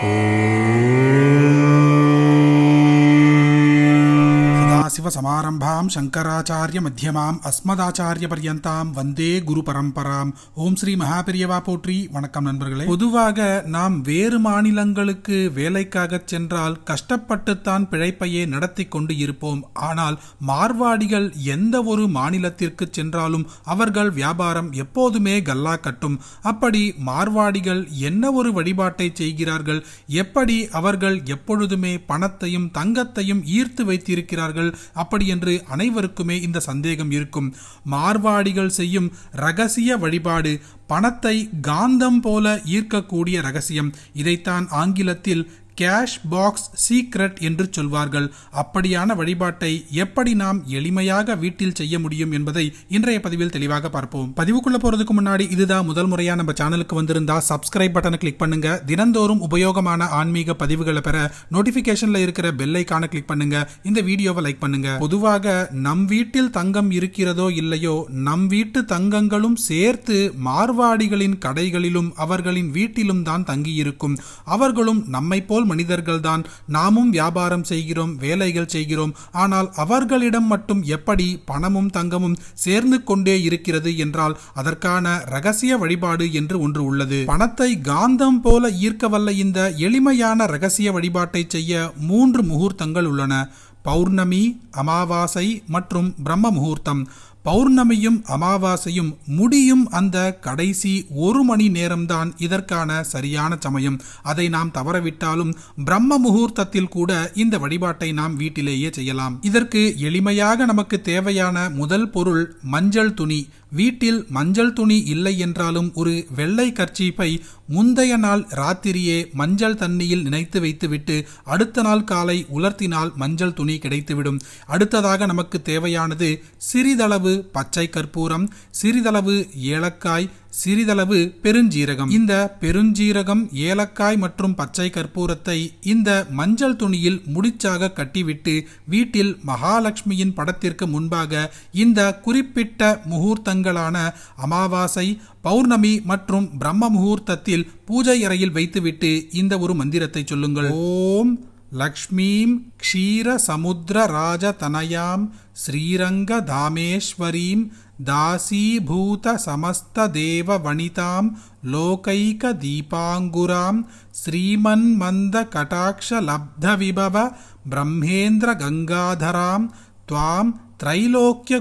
Hey. சமாரம்பாம் Shankaracharya மத்தியமாம் அஸ்மதாச்சாரிய பர்யந்தாம் வந்தே குரு பரம்பராம் ஓம் ஸ்ரீ மகாபெரியவா போற்றி வணக்கம் நண்பர்களே பொதுவாக நாம் வேறு மாநிலங்களுக்கு வேலைக்காக சென்றால் கஷ்டப்பட்டுத்தான் பிழைப்பையே நடத்தி கொண்டு இருப்போம் ஆனால் மார்வாடிகள் எந்த ஒரு மாநிலத்திற்கு சென்றாலும் அவர்கள் வியாபாரம் எப்போதுமே கல்லா கட்டும் அப்படி மார்வாடிகள் என்ன ஒரு வழிபாட்டை செய்கிறார்கள் எப்படி அவர்கள் எப்பொழுதுமே பணத்தையும் தங்கத்தையும் ஈர்த்து வைத்திருக்கிறார்கள் அப்படி என்று அனைவருக்குமே இந்த சந்தேகம் இருக்கும் மார்வாடிகள் செய்யும் ரகசிய வழிபாடு பணத்தை காந்தம் போல ஈர்க்கக்கூடிய ரகசியம் இதைத்தான் ஆங்கிலத்தில் கேஷ் பாக்ஸ் சீக்ரெட் என்று சொல்வார்கள் அப்படியான வழிபாட்டை எப்படி நாம் எளிமையாக வீட்டில் செய்ய முடியும் என்பதை இன்றைய பதிவில் தெளிவாக பார்ப்போம் பதிவுக்குள்ள போறதுக்கு முன்னாடி இதுதான் முதல் முறையா நம்ம சேனலுக்கு வந்திருந்தா சப்ஸ்கிரைப் பட்டனை கிளிக் பண்ணுங்க தினந்தோறும் உபயோகமான ஆன்மீக பதிவுகளை பெற நோட்டிபிகேஷன்ல இருக்கிற பெல்லைக்கான ஐக்கான கிளிக் பண்ணுங்க இந்த வீடியோவை லைக் பண்ணுங்க பொதுவாக நம் வீட்டில் தங்கம் இருக்கிறதோ இல்லையோ நம் வீட்டு தங்கங்களும் சேர்த்து மார்வாடிகளின் கடைகளிலும் அவர்களின் வீட்டிலும் தான் தங்கியிருக்கும் அவர்களும் நம்மை போல் மனிதர்கள்தான் நாமும் வியாபாரம் செய்கிறோம் வேலைகள் செய்கிறோம் ஆனால் அவர்களிடம் மட்டும் எப்படி பணமும் தங்கமும் சேர்ந்து கொண்டே இருக்கிறது என்றால் அதற்கான ரகசிய வழிபாடு என்று ஒன்று உள்ளது பணத்தை காந்தம் போல ஈர்க்கவல்ல இந்த எளிமையான ரகசிய வழிபாட்டை செய்ய மூன்று முகூர்த்தங்கள் உள்ளன பௌர்ணமி அமாவாசை மற்றும் பிரம்ம முகூர்த்தம் பௌர்ணமியும் அமாவாசையும் முடியும் அந்த கடைசி ஒரு மணி நேரம்தான் இதற்கான சரியான சமயம் அதை நாம் தவறவிட்டாலும் பிரம்ம முகூர்த்தத்தில் கூட இந்த வழிபாட்டை நாம் வீட்டிலேயே செய்யலாம் இதற்கு எளிமையாக நமக்கு தேவையான முதல் பொருள் மஞ்சள் துணி வீட்டில் மஞ்சள் துணி இல்லை என்றாலும் ஒரு வெள்ளை கர்ச்சீப்பை முந்தைய நாள் ராத்திரியே மஞ்சள் தண்ணியில் நினைத்து வைத்துவிட்டு அடுத்த நாள் காலை உலர்த்தினால் மஞ்சள் துணி கிடைத்துவிடும் அடுத்ததாக நமக்கு தேவையானது சிறிதளவு சிறிதளவு பச்சை கற்பூரம் சிறிதளவு ஏலக்காய் சிறிதளவு பெருஞ்சீரகம் இந்த பெருஞ்சீரகம் ஏலக்காய் மற்றும் பச்சை கற்பூரத்தை இந்த மஞ்சள் துணியில் முடிச்சாக கட்டிவிட்டு வீட்டில் மகாலட்சுமியின் படத்திற்கு முன்பாக இந்த குறிப்பிட்ட முகூர்த்தங்களான அமாவாசை பௌர்ணமி மற்றும் பிரம்ம முகூர்த்தத்தில் பூஜை அறையில் வைத்துவிட்டு இந்த ஒரு மந்திரத்தை சொல்லுங்கள் ஓம் लक्ष्मीं क्षीरसमुद्रराजतनयां श्रीरङ्गधामेश्वरीं दासीभूतसमस्तदेववणितां लोकैकदीपाङ्गुरां श्रीमन्मन्दकटाक्षलब्धविभव ब्रह्मेन्द्रगङ्गाधरां त्वाम् திரைலோக்கிய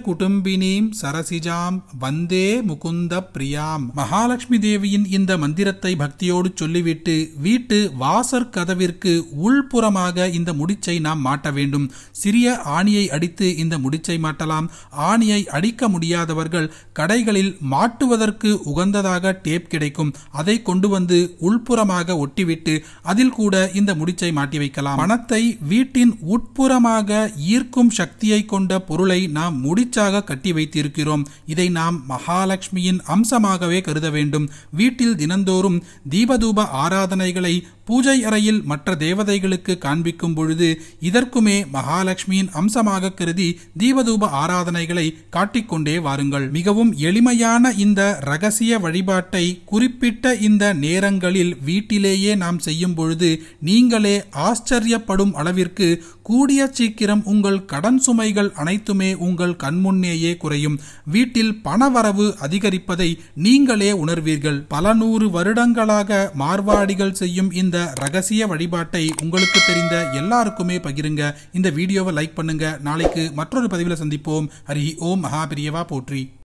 சரசிஜாம் வந்தே முகுந்த பிரியாம் மகாலட்சுமி தேவியின் இந்த மந்திரத்தை பக்தியோடு சொல்லிவிட்டு வீட்டு வாசற் கதவிற்கு உள்புறமாக இந்த முடிச்சை நாம் மாட்ட வேண்டும் சிறிய ஆணியை அடித்து இந்த முடிச்சை மாட்டலாம் ஆணியை அடிக்க முடியாதவர்கள் கடைகளில் மாட்டுவதற்கு உகந்ததாக டேப் கிடைக்கும் அதை கொண்டு வந்து உள்புறமாக ஒட்டிவிட்டு அதில் கூட இந்த முடிச்சை மாட்டி வைக்கலாம் பணத்தை வீட்டின் உட்புறமாக ஈர்க்கும் சக்தியை கொண்ட பொருள் பொருளை நாம் முடிச்சாக கட்டி வைத்திருக்கிறோம் இதை நாம் மகாலட்சுமியின் அம்சமாகவே கருத வேண்டும் வீட்டில் தினந்தோறும் தீபதூப ஆராதனைகளை பூஜை அறையில் மற்ற தேவதைகளுக்கு காண்பிக்கும் பொழுது இதற்குமே மகாலட்சுமியின் அம்சமாக கருதி தீபதூப ஆராதனைகளை காட்டிக்கொண்டே வாருங்கள் மிகவும் எளிமையான இந்த ரகசிய வழிபாட்டை குறிப்பிட்ட இந்த நேரங்களில் வீட்டிலேயே நாம் செய்யும் பொழுது நீங்களே ஆச்சரியப்படும் அளவிற்கு கூடிய சீக்கிரம் உங்கள் கடன் சுமைகள் அனைத்தும் மட்டுமே உங்கள் கண்முன்னேயே குறையும் வீட்டில் பணவரவு அதிகரிப்பதை நீங்களே உணர்வீர்கள் பல நூறு வருடங்களாக மார்வாடிகள் செய்யும் இந்த ரகசிய வழிபாட்டை உங்களுக்கு தெரிந்த எல்லாருக்குமே பகிருங்க இந்த வீடியோவை லைக் பண்ணுங்க நாளைக்கு மற்றொரு பதிவில் சந்திப்போம் ஹரி ஓம் மகாபிரியவா போற்றி